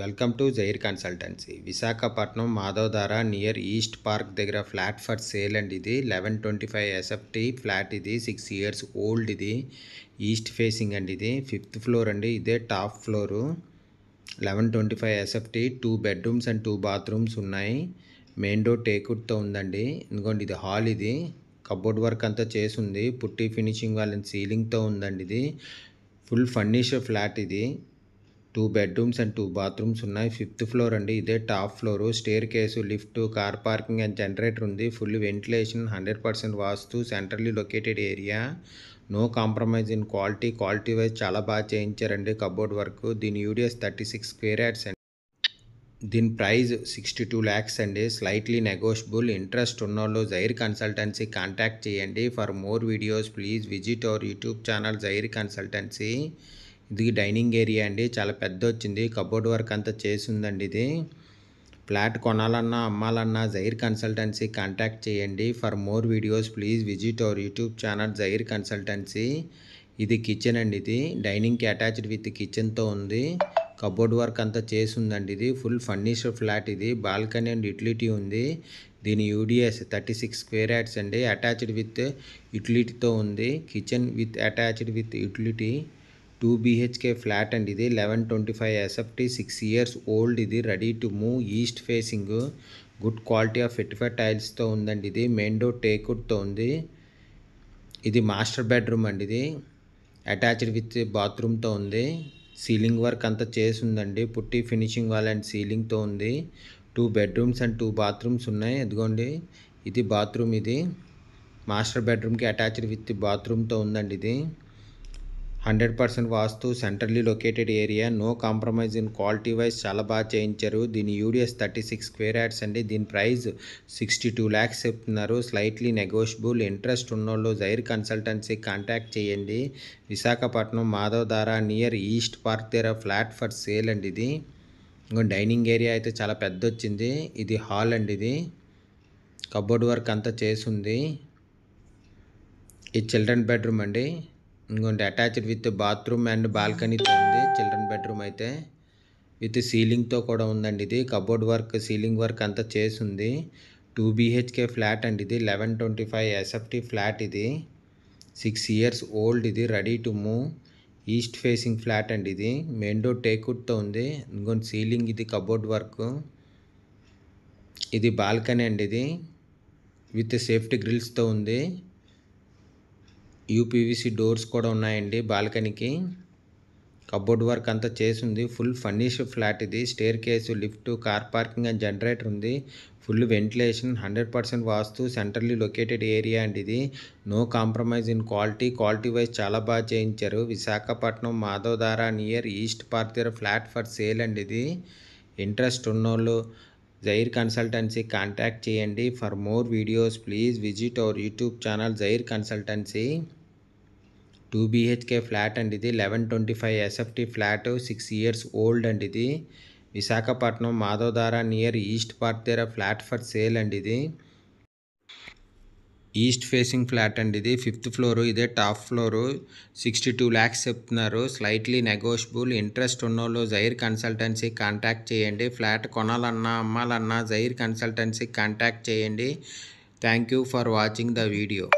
welcome to జైర్ consultancy Visakhapatnam Madhavadhara near East Park దగ్గర flat for sale and ఇది eleven twenty five SFT flat ఇది six years old ఇది east facing అండి ఇది ఫిఫ్త్ ఫ్లోర్ అండి ఇదే top floor eleven twenty five SFT two bedrooms and two bathrooms ఉన్నాయి main door టేకుడ్తో ఉందండి ఎందుకంటే ఇది హాల్ ఇది కబోర్డ్ వర్క్ అంతా చేసి ఉంది పుట్టి ఫినిషింగ్ వాళ్ళని సీలింగ్తో ఉందండి ఇది ఫుల్ ఫర్నిషర్ ఫ్లాట్ ఇది two bedrooms and two bathrooms ఉన్నాయి ఫిఫ్త్ ఫ్లోర్ అండి ఇదే top floor staircase lift car parking and generator ఉంది full ventilation hundred percent vastu centrally located area no compromise in quality quality wise చాలా బాగా చేయించారండి cupboard work దీని UDS thirty six square yards అండి దీని praise sixty two lakhs అండి slightly negotiable interest ఉన్న వాళ్ళు జైర్ కన్సల్టెన్సీ కాంటాక్ట్ చేయండి for more videos please visit our YouTube channel జైర్ కన్సల్టెన్సీ ఇది డైనింగ్ ఏరియా అండి చాలా పెద్ద వచ్చింది కబోర్డ్ వర్క్ అంతా చేసి ఉందండి ఇది ఫ్లాట్ కొనాలన్నా అమ్మాలన్నా జైర్ కన్సల్టెన్సీ కాంటాక్ట్ చేయండి for more videos please visit our YouTube channel జైర్ కన్సల్టెన్సీ ఇది కిచెన్ అండి ఇది డైనింగ్కి అటాచ్డ్ విత్ కిచెన్తో ఉంది కబోర్డ్ వర్క్ అంతా చేసి ఉందండి ఇది ఫుల్ ఫర్నిచర్ ఫ్లాట్ ఇది బాల్కనీ అండ్ యూటిలిటీ ఉంది దీని UDS thirty six square yards అండి అటాచ్డ్ విత్ యూటిలిటీతో ఉంది kitchen with attached with utility two BHK flat అండి ఇది eleven twenty five SFT six years old ఇది ready to move east facing good quality of vitrified టైల్స్తో ఉందండి ఇది main door టేకుడ్తో ఉంది ఇది మాస్టర్ బెడ్రూమ్ అండి ఇది అటాచ్డ్ విత్ బాత్రూమ్తో ఉంది సీలింగ్ వర్క్ అంతా చేసి ఉందండి పుట్టి ఫినిషింగ్ వాల్ అండ్ సీలింగ్తో ఉంది two bedrooms and two bathrooms ఉన్నాయి ఎదుగోండి ఇది బాత్రూమ్ ఇది మాస్టర్ బెడ్రూమ్కి అటాచ్డ్ విత్ బాత్రూమ్తో ఉందండి ఇది hundred percent vastu centrally located area no compromise in quality wise చాలా బాగా చేయించారు దీని UDS thirty six square yards అండి దీని ప్రైస్ సిక్స్టీ టూ ల్యాక్స్ చెప్తున్నారు స్లైట్లీ నెగోషియబుల్ ఇంట్రెస్ట్ ఉన్నోళ్ళు జైర్ కన్సల్టెన్సీ కాంటాక్ట్ చేయండి Visakhapatnam Madhavadhara near East Park దగ్గర ఫ్లాట్ ఫర్ సేల్ అండి ఇది ఇంకా డైనింగ్ ఏరియా అయితే చాలా పెద్ద వచ్చింది ఇది హాల్ అండి ఇది కబోర్డ్ వర్క్ అంతా చేసింది ఈ చిల్డ్రన్ బెడ్రూమ్ అండి ఇంకోటి అటాచ్డ్ విత్ బాత్రూమ్ అండ్ బాల్కనీతో ఉంది చిల్డ్రన్ బెడ్రూమ్ అయితే విత్ సీలింగ్తో కూడా ఉందండి ఇది కబోర్డ్ వర్క్ సీలింగ్ వర్క్ అంతా చేసింది టూ బీహెచ్కే ఫ్లాట్ అండి ఇది eleven twenty five SFT flat ఇది సిక్స్ ఇయర్స్ ఓల్డ్ ఇది ready to move east facing flat అండి ఇది మెయిన్ డోర్ టేకుడ్తో ఉంది ఇంకొన్ని సీలింగ్ ఇది కబోర్డ్ వర్క్ ఇది బాల్కనీ అండి ఇది విత్ సేఫ్టీ గ్రిల్స్తో ఉంది యూపీవీసీ డోర్స్ కూడా ఉన్నాయండి బాల్కనీకి కబోర్డ్ వర్క్ అంతా చేసింది ఫుల్ ఫర్నిష్ ఫ్లాట్ ఇది staircase lift car parking and generator ఉంది full ventilation hundred percent vastu centrally located area అండి ఇది no compromise in quality quality wise చాలా బాగా చేయించారు విశాఖపట్నం మాధవధార నియర్ ఈస్ట్ పార్తీర ఫ్లాట్ ఫర్ సేల్ అండి ఇది ఇంట్రెస్ట్ ఉన్నోళ్ళు జైర్ కన్సల్టెన్సీ కాంటాక్ట్ చేయండి for more videos please visit our YouTube channel జైర్ కన్సల్టెన్సీ టూ బీహెచ్కే ఫ్లాట్ అండి ఇది eleven twenty five SFT flat six years old అండి ఇది విశాఖపట్నం మాధవధార నియర్ ఈస్ట్ దగ్గర ఫ్లాట్ ఫర్ సేల్ అండి ఇది ఈస్ట్ ఫేసింగ్ ఫ్లాట్ అండి ఇది ఫిఫ్త్ ఫ్లోర్ ఇదే top floor sixty two lakhs చెప్తున్నారు స్లైట్లీ నెగోషియబుల్ ఇంట్రెస్ట్ ఉన్నోళ్ళు జైర్ కన్సల్టెన్సీ కాంటాక్ట్ చేయండి ఫ్లాట్ కొనాలన్నా అమ్మాలన్నా జైర్ కన్సల్టెన్సీ కాంటాక్ట్ చేయండి thank you for watching the video